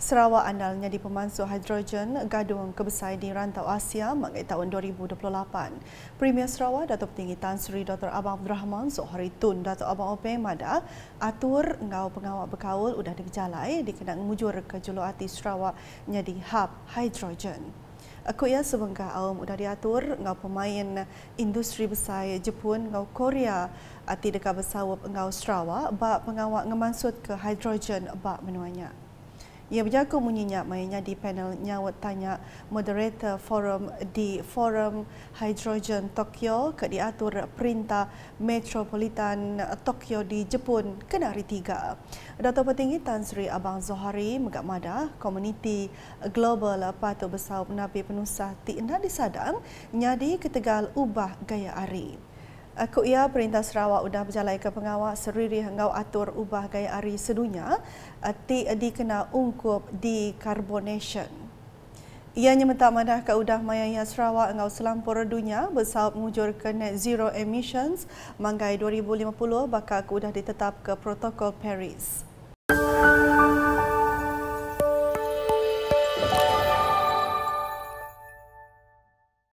Sarawak andalnya di pemansuh hidrogen gadung kebesai di rantau Asia mengenai tahun 2028. Premier Sarawak Datuk Petinggi Tan Sri Dr. Abang Abdul Rahman Zohri Tun Datuk Abang Ope Mada atur ngau pengawal berkaul sudah dikejalai dikena mengujur ke Julu Ati Sarawak nyadi hub hidrogen. Aku ya sebengka awam sudah diatur ngau pemain industri besar Jepun ngau Korea ati dekat besawab ngau Sarawak ba pengawal ngemansut ke hidrogen ba menuanya ia berjaga munyinya mainnya di panel nyawat tanya moderator forum di forum hydrogen Tokyo ke diatur perintah metropolitan Tokyo di Jepun ke hari tiga. Dato' Petinggi Tan Sri Abang Zohari Megat Mada, komuniti global patut besar nabi penusah tiada disadang nyadi ketegal ubah gaya hari. Aku ia ya, perintah Sarawak udah berjalan ke pengawal seriri hengau atur ubah gaya hari sedunia eh, ti eh, di ungkup di carbonation. Ia nyemeta mana ke udah maya ia ya Sarawak hengau selampur dunia bersaup mengujur ke net zero emissions manggai 2050 bakal ke udah ditetap ke protokol Paris.